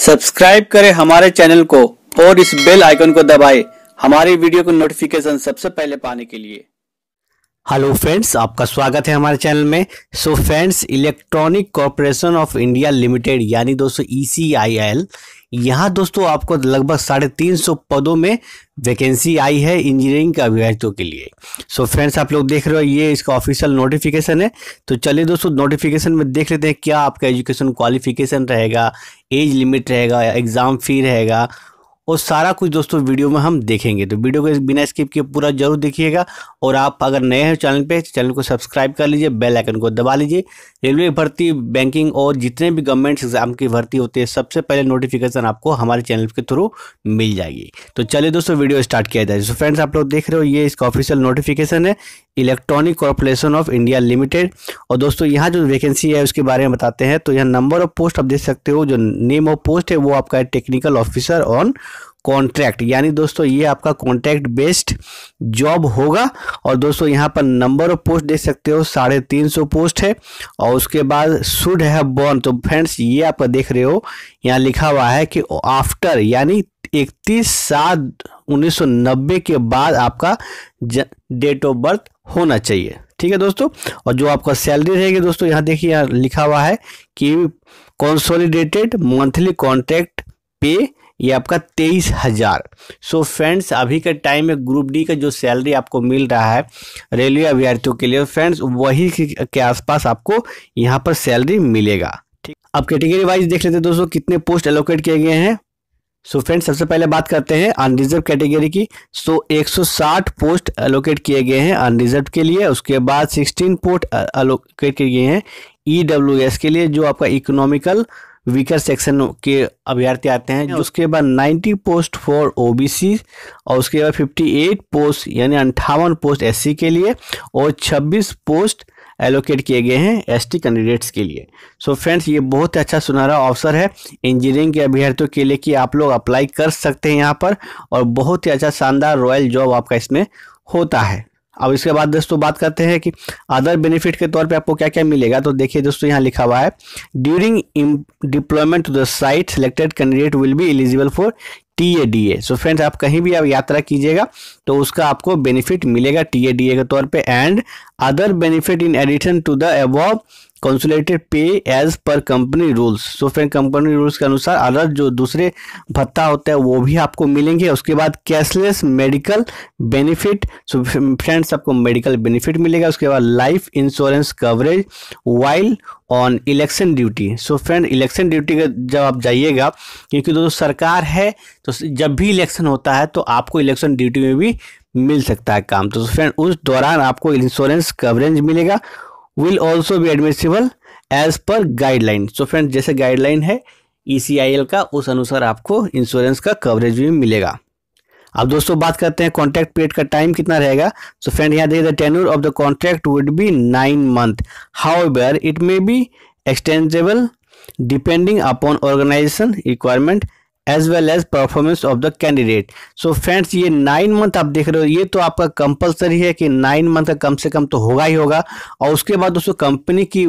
Subscribe करें हमारे channel को और इस बेल आइकन को दबाएं हमारी वीडियो को नोटिफिकेशन सबसे पहले पाने के लिए हेलो फ्रेंड्स आपका स्वागत है हमारे चैनल में so friends electronic corporation of India limited यानी दोस्तों ई सी आई एल यहाँ दोस्तों आपको लगभग साढ़े तीन सौ पदों में वैकेंसी आई है इंजीनियरिंग के अभ्यर्थियों के लिए सो so फ्रेंड्स आप लोग देख रहे हो ये इसका ऑफिशियल नोटिफिकेशन है तो चलिए दोस्तों नोटिफिकेशन में देख लेते हैं क्या आपका एजुकेशन क्वालिफिकेशन रहेगा एज लिमिट रहेगा एग्ज़ाम फ़ी रहेगा और सारा कुछ दोस्तों वीडियो में हम देखेंगे तो वीडियो को बिना स्किप किए पूरा जरूर देखिएगा और आप अगर नए हैं चैनल पे चैनल को सब्सक्राइब कर लीजिए बेल आइकन को दबा लीजिए रेलवे भर्ती बैंकिंग और जितने भी गवर्नमेंट एग्जाम की भर्ती होती है सबसे पहले नोटिफिकेशन आपको हमारे चैनल के थ्रू मिल जाएगी तो चलिए दोस्तों वीडियो स्टार्ट किया जाए तो फ्रेंड्स आप लोग देख रहे हो ये इसका ऑफिशियल नोटिफिकेशन है electronic corporation of India limited और दोस्तों यहाँ जो वैकेंसी है उसके बारे में बताते हैं तो यहाँ नंबर ऑफ पोस्ट आप देख सकते हो जो नेम ऑफ पोस्ट है वो आपका है टेक्निकल ऑफिसर ऑन कॉन्ट्रैक्ट यानी दोस्तों ये आपका कॉन्ट्रैक्ट बेस्ड जॉब होगा और दोस्तों यहाँ पर नंबर ऑफ पोस्ट देख सकते हो साढ़े तीन सौ पोस्ट है और उसके बाद शुड हैव बॉर्न तो फ्रेंड्स ये आप देख रहे हो यहाँ लिखा हुआ है कि आफ्टर यानी इकतीस सात 1990 के बाद आपका डेट ऑफ बर्थ होना चाहिए ठीक है दोस्तों और जो आपका सैलरी रहेगी दोस्तों यहाँ देखिए यहाँ लिखा हुआ है कि कंसोलिडेटेड मंथली कॉन्ट्रैक्ट पे ये आपका तेईस हज़ार सो फ्रेंड्स अभी के टाइम में ग्रुप डी का जो सैलरी आपको मिल रहा है रेलवे अभ्यर्थियों के लिए फ्रेंड्स वही के आसपास आपको यहाँ पर सैलरी मिलेगा ठीक अब कैटेगरी वाइज देख लेते हैं दोस्तों कितने पोस्ट एलोकेट किए गए हैं सो so फ्रेंड्स सबसे पहले बात करते हैं अनरिजर्व कैटेगरी की सो so 160 पोस्ट एलोकेट किए गए हैं अनरिजर्व के लिए उसके बाद 16 पोस्ट अलोकेट किए गए हैं ईडब्ल्यूएस e के लिए जो आपका इकोनॉमिकल वीकर सेक्शन के अभ्यर्थी आते हैं उसके हाँ। बाद 90 पोस्ट फॉर ओबीसी और उसके बाद 58 पोस्ट यानी अंठावन पोस्ट एससी के लिए और 26 पोस्ट एलोकेट किए गए हैं एसटी कैंडिडेट्स के लिए सो so फ्रेंड्स ये बहुत अच्छा सुनहरा अवसर है इंजीनियरिंग के अभ्यर्थियों के लिए कि आप लोग अप्लाई कर सकते हैं यहाँ पर और बहुत ही अच्छा शानदार रॉयल जॉब आपका इसमें होता है अब इसके बाद दोस्तों बात करते हैं कि अदर बेनिफिट के तौर पे आपको क्या क्या मिलेगा तो देखिए दोस्तों यहाँ लिखा हुआ है during deployment to the site selected candidate will be eligible for T A D A so friends आप कहीं भी आप यात्रा कीजिएगा तो उसका आपको बेनिफिट मिलेगा टी ए डी ए के तौर पे and other benefit in addition to the above consolidated pay as per company rules so friend company rules के अनुसार अदर जो दूसरे भत्ता होता है वो भी आपको मिलेंगे उसके बाद cashless medical benefit so friends आपको मेडिकल बेनिफिट मिलेगा उसके बाद life insurance coverage while on election duty so friend election duty का जब आप जाइएगा क्योंकि दोस्तों सरकार है तो जब भी इलेक्शन होता है तो आपको इलेक्शन ड्यूटी में भी मिल सकता है काम तो फ्रेंड उस दौरान आपको इंश्योरेंस कवरेज मिलेगा will also be admissible as per guideline so friend जैसे गाइडलाइन है ई e का उस अनुसार आपको इंश्योरेंस का कवरेज भी मिलेगा अब दोस्तों बात करते हैं कॉन्ट्रैक्ट पीरियड का टाइम कितना रहेगा सो फ्रेंड यहाँ देखिए the tenure of the contract would be nine month how it may be extendable depending upon organisation requirement as well as performance of the candidate so friends ये nine month आप देख रहे हो ये तो आपका कंपलसरी है कि नाइन मंथ का कम से कम तो होगा ही होगा और उसके बाद दोस्तों कंपनी की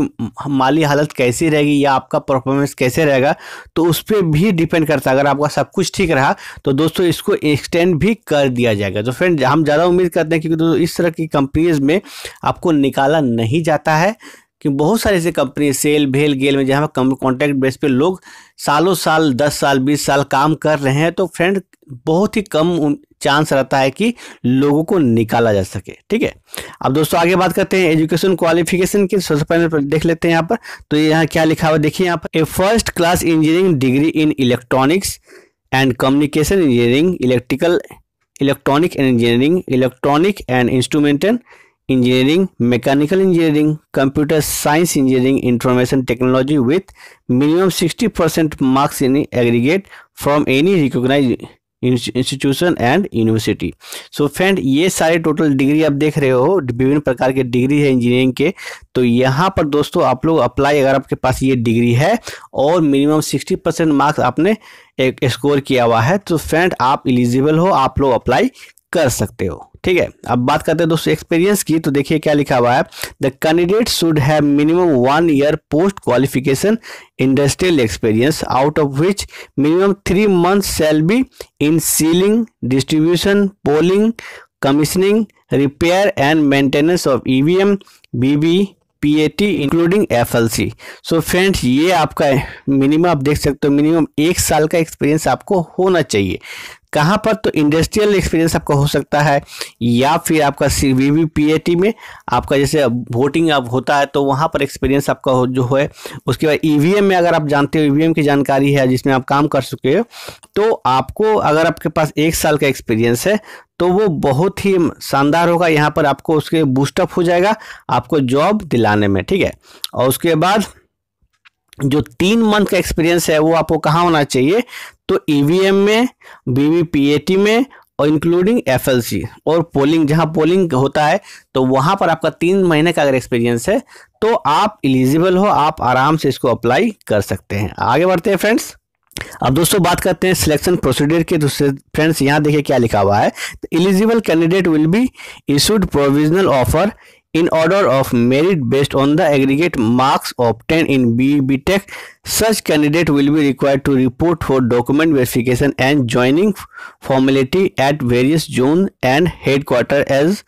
माली हालत कैसी रहेगी या आपका परफॉर्मेंस कैसे रहेगा तो उस पर भी डिपेंड करता है अगर आपका सब कुछ ठीक रहा तो दोस्तों इसको एक्सटेंड भी कर दिया जाएगा तो फ्रेंड हम ज़्यादा उम्मीद करते हैं क्योंकि दोस्तों इस तरह की कंपनीज में आपको निकाला नहीं जाता है कि बहुत सारी ऐसी कंपनी सेल भेल गेल में जहाँ कॉन्ट्रैक्ट बेस पे लोग सालों साल दस साल बीस साल काम कर रहे हैं तो फ्रेंड बहुत ही कम चांस रहता है कि लोगों को निकाला जा सके ठीक है अब दोस्तों आगे बात करते हैं एजुकेशन क्वालिफिकेशन की सबसे पहले तो देख लेते हैं यहाँ पर तो यहाँ क्या लिखा हुआ देखिए यहाँ पर a first class engineering degree in electronics and communication engineering electrical electronic engineering electronic and instrumental engineering mechanical engineering computer science engineering information technology with minimum 60 percent marks in aggregate from any recognise institution and university so friend ये सारे total degree आप देख रहे हो विभिन्न प्रकार के degree है इंजीनियरिंग के तो यहाँ पर दोस्तों आप लोग अप्लाई अगर आपके पास ये डिग्री है और मिनिमम सिक्सटी परसेंट मार्क्स आपने एक स्कोर किया हुआ है तो फ्रेंड आप एलिजिबल हो आप लोग अप्लाई कर सकते हो ठीक है अब बात करते हैं दोस्तों एक्सपीरियंस की तो देखिए क्या लिखा हुआ है the candidate should have minimum one year post qualification industrial experience out of which minimum three month shall be in sealing distribution polling commissioning repair and maintenance of EVM VV PAT including FLC so friends ये आपका minimum आप देख सकते हो minimum एक साल का experience आपको होना चाहिए कहाँ पर तो इंडस्ट्रियल एक्सपीरियंस आपका हो सकता है या फिर आपका C V V P A T में आपका जैसे वोटिंग अब होता है तो वहाँ पर एक्सपीरियंस आपका हो जो है उसके बाद ई वी एम में अगर आप जानते हो ई वी एम की जानकारी है जिसमें आप काम कर चुके हो तो आपको अगर आपके पास एक साल का एक्सपीरियंस है तो वो बहुत ही शानदार होगा यहाँ पर आपको उसके बूस्टअप हो जाएगा आपको जॉब दिलाने में ठीक है और उसके बाद जो तीन मंथ का एक्सपीरियंस है वो आपको कहाँ होना चाहिए तो ईवीएम e में बीवीपीएटी में और इंक्लूडिंग एफएलसी और पोलिंग जहां पोलिंग होता है तो वहां पर आपका तीन महीने का अगर एक्सपीरियंस है तो आप इलिजिबल हो आप आराम से इसको अप्लाई कर सकते हैं आगे बढ़ते हैं फ्रेंड्स अब दोस्तों बात करते हैं सिलेक्शन प्रोसीडियर के दूसरे फ्रेंड्स यहाँ देखिए क्या लिखा हुआ है eligible candidate will be issued provisional offer in order of merit based on the aggregate marks obtained in BBTech. Such candidate will be required to report for document verification and joining formality at various zone and headquarters as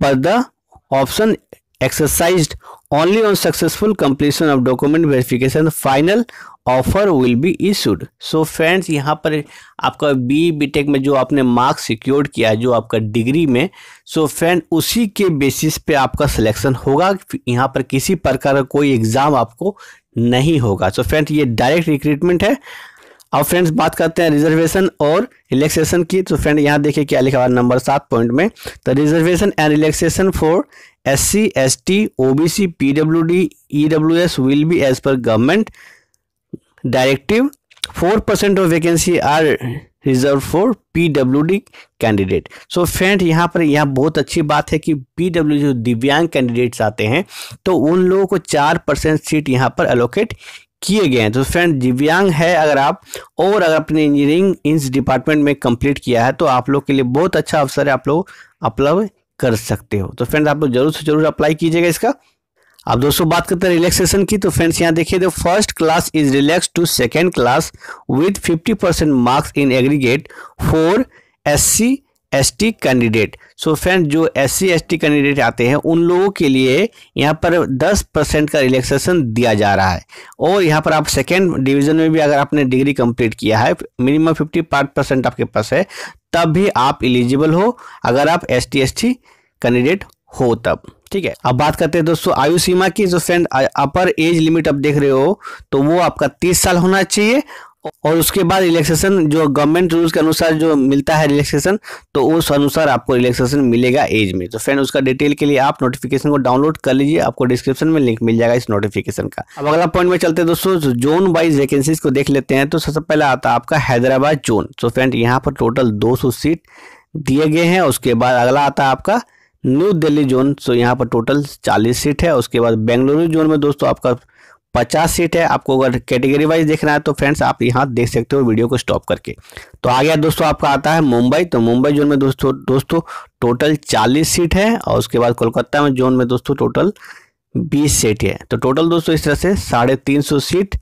per the option exercised only on successful completion of document verification final offer will be issued so friends यहाँ पर आपका B B take में जो आपने marks secure किया है जो आपका डिग्री में सो so फ्रेंड उसी के बेसिस पे आपका सिलेक्शन होगा यहाँ पर किसी प्रकार का कोई एग्ज़ाम आपको नहीं होगा सो so फ्रेंड ये डायरेक्ट रिक्रूटमेंट है अब फ्रेंड्स बात करते हैं रिजर्वेशन और रिलैक्सेशन की तो फ्रेंड यहाँ देखिए क्या लिखा हुआ नंबर सात पॉइंट में तो reservation and relaxation for S C S T O B C P W D E W S will be as per government directive four percent of vacancy are reserve for P W D candidate so friend यहाँ पर यहाँ बहुत अच्छी बात है कि P W जो दिव्यांग कैंडिडेट्स आते हैं तो उन लोगों को चार परसेंट सीट यहाँ पर एलोकेट किए गए हैं तो फ्रेंड दिव्यांग है अगर आप और अगर अपने इंजीनियरिंग इस डिपार्टमेंट में कंप्लीट किया है तो आप लोग के लिए बहुत अच्छा अवसर है आप लोग अप्लाई कर सकते हो तो फ्रेंड आप लोग जरूर से जरूर अप्लाई कीजिएगा इसका अब दोस्तों बात करते हैं रिलैक्सेशन की तो फ्रेंड्स यहाँ देखिए तो first class is relax to second class with fifty percent marks in aggregate for S C ST candidate so friend जो S C S T candidate आते हैं उन लोगों के लिए यहाँ पर 10 परसेंट का रिलैक्सेशन दिया जा रहा है और यहाँ पर आप सेकेंड डिवीजन में भी अगर आपने डिग्री कंप्लीट किया है मिनिमम 55 परसेंट आपके पास है तब भी आप इलिजिबल हो अगर आप S T S T candidate हो तब ठीक है अब बात करते हैं दोस्तों आयु सीमा की जो फ्रेंड अपर एज लिमिट आप देख रहे हो तो वो आपका तीस साल होना चाहिए और उसके बाद रिलैक्सेशन जो गवर्नमेंट रूल्स के अनुसार जो मिलता है रिलैक्सेशन तो उस अनुसार आपको रिलैक्सेशन मिलेगा एज में तो फ्रेंड उसका डिटेल के लिए आप नोटिफिकेशन को डाउनलोड कर लीजिए आपको डिस्क्रिप्शन में लिंक मिल जाएगा इस नोटिफिकेशन का अब अगला पॉइंट में चलते हैं दोस्तों जोन वाइज वैकेंसीज को देख लेते हैं तो सबसे पहले आता है आपका हैदराबाद जोन तो फ्रेंड यहाँ पर टोटल दो सीट दिए गए हैं उसके बाद अगला आता है आपका न्यू दिल्ली जोन तो यहाँ पर टोटल चालीस सीट है उसके बाद बेंगलुरु जोन में दोस्तों आपका पचास सीट है आपको अगर कैटेगरी वाइज देखना है तो फ्रेंड्स आप यहाँ देख सकते हो वीडियो को स्टॉप करके तो आ गया दोस्तों आपका आता है मुंबई तो मुंबई जोन में दोस्तों दोस्तों टोटल चालीस सीट है और उसके बाद कोलकाता में जोन में दोस्तों टोटल बीस सीट है तो टोटल दोस्तों इस तरह से साढ़े तीन सौ सीट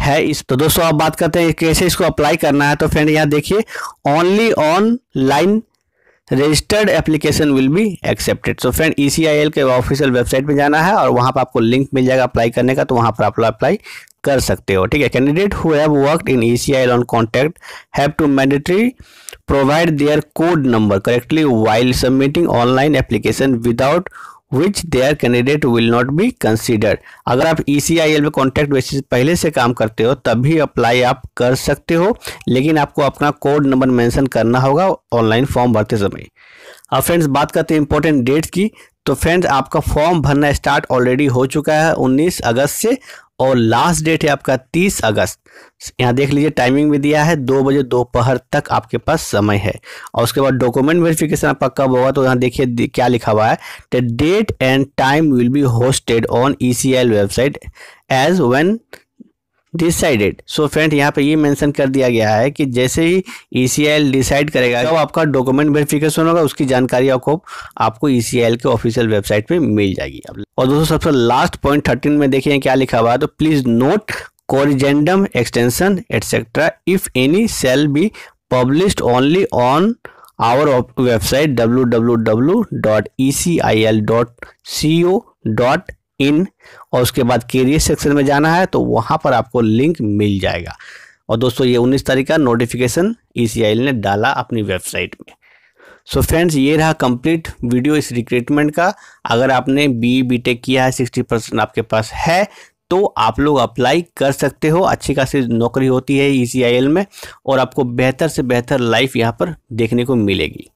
है इस तो दोस्तों आप बात करते हैं कैसे इसको अप्लाई करना है तो फ्रेंड यहाँ देखिए only online registered application will be accepted so friend E के ऑफिशियल वेबसाइट पर जाना है और वहाँ पर आपको लिंक मिल जाएगा अप्लाई करने का तो वहाँ पर आप अप्लाई कर सकते हो ठीक है candidate who have worked in E on contact have to mandatory provide their code number correctly while submitting online application without which their candidate will not be considered अगर आप ई सी आई एल में contact basis पहले से काम करते हो तभी apply आप कर सकते हो लेकिन आपको अपना कोड नंबर मैंशन करना होगा ऑनलाइन फॉर्म भरते समय अब फ्रेंड्स बात करते हैं इंपॉर्टेंट डेट्स की तो फ्रेंड्स आपका फॉर्म भरना स्टार्ट ऑलरेडी हो चुका है 19 अगस्त से और लास्ट डेट है आपका 30 अगस्त यहाँ देख लीजिए टाइमिंग भी दिया है दो बजे दोपहर तक आपके पास समय है और उसके बाद डॉक्यूमेंट वेरिफिकेशन आपका कब होगा तो यहाँ देखिए क्या लिखा हुआ है the date and time will be hosted on E website as when decided so friend यहाँ पे ये मेंशन कर दिया गया है कि जैसे ही ई e डिसाइड करेगा तो आपका डॉक्यूमेंट वेरिफिकेशन होगा उसकी जानकारी आपको आपको ई e के ऑफिशियल वेबसाइट पे मिल जाएगी और दोस्तों सबसे लास्ट पॉइंट थर्टीन में देखिए क्या लिखा हुआ है तो please note corrigendum extension etcetera if any shall be publish only on our website W W W dot E C I L dot C O dot in और उसके बाद केरियर सेक्शन में जाना है तो वहाँ पर आपको लिंक मिल जाएगा और दोस्तों ये 19 तारीख का नोटिफिकेशन ई e ने डाला अपनी वेबसाइट में सो so फ्रेंड्स ये रहा कंप्लीट वीडियो इस रिक्रूटमेंट का अगर आपने बी बी e, किया है सिक्सटी परसेंट आपके पास है तो आप लोग अप्लाई कर सकते हो अच्छी खासी नौकरी होती है ई e में और आपको बेहतर से बेहतर लाइफ यहाँ पर देखने को मिलेगी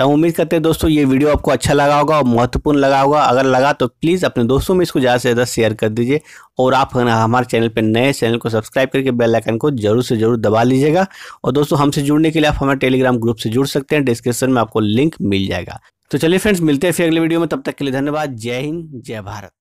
तो उम्मीद करते हैं दोस्तों ये वीडियो आपको अच्छा लगा होगा और महत्वपूर्ण लगा होगा अगर लगा तो प्लीज़ अपने दोस्तों में इसको ज़्यादा से ज़्यादा शेयर कर दीजिए और आप हमारे चैनल पर नए चैनल को सब्सक्राइब करके बेल आइकन को जरूर से ज़रूर दबा लीजिएगा और दोस्तों हमसे जुड़ने के लिए आप हमारे टेलीग्राम ग्रुप से जुड़ सकते हैं डिस्क्रिप्शन में आपको लिंक मिल जाएगा तो चलिए फ्रेंड्स मिलते हैं फिर अगले वीडियो में तब तक के लिए धन्यवाद जय हिंद जय भारत